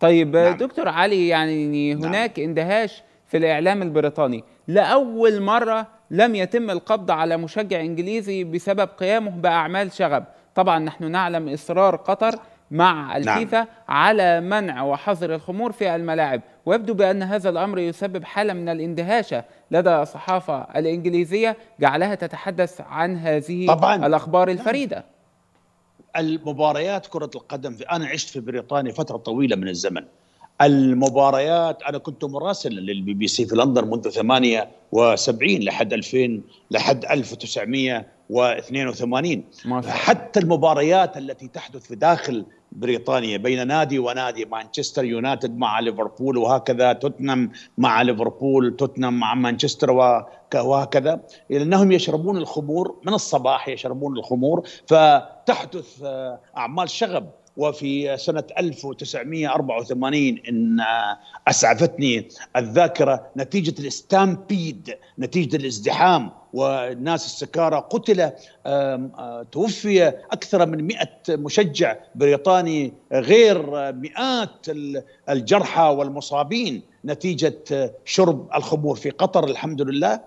طيب آه، نعم. دكتور علي يعني نعم. هناك نعم. اندهاش في الإعلام البريطاني لأول مرة لم يتم القبض على مشجع إنجليزي بسبب قيامه بأعمال شغب طبعا نحن نعلم إصرار قطر مع نعم. الفيفا نعم. على منع وحظر الخمور في الملاعب ويبدو بأن هذا الأمر يسبب حالة من الاندهاشة لدى الصحافة الإنجليزية جعلها تتحدث عن هذه طبعاً. الأخبار الفريدة المباريات كرة القدم في أنا عشت في بريطانيا فترة طويلة من الزمن المباريات أنا كنت مراسلا للبي بي سي في لندن منذ 78 لحد 2000 لحد 1900 و82 حتى المباريات التي تحدث في داخل بريطانيا بين نادي ونادي مانشستر يونايتد مع ليفربول وهكذا توتنهام مع ليفربول توتنهام مع مانشستر وهكذا لانهم يشربون الخمور من الصباح يشربون الخمور فتحدث آه، اعمال شغب وفي سنة 1984 إن أسعفتني الذاكرة نتيجة الاستامبيد نتيجة الازدحام والناس السكارى قتل توفي أكثر من مئة مشجع بريطاني غير مئات الجرحى والمصابين نتيجة شرب الخمور في قطر الحمد لله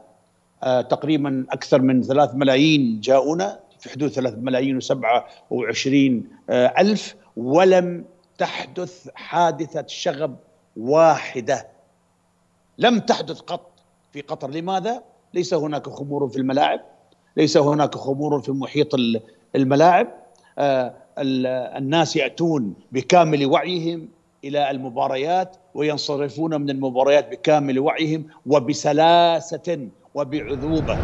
تقريبا أكثر من ثلاث ملايين جاؤنا في حدود 3 ملايين و27 ألف ولم تحدث حادثه شغب واحده لم تحدث قط في قطر لماذا ليس هناك خمور في الملاعب ليس هناك خمور في محيط الملاعب آه، الناس ياتون بكامل وعيهم الى المباريات وينصرفون من المباريات بكامل وعيهم وبسلاسه وبعذوبه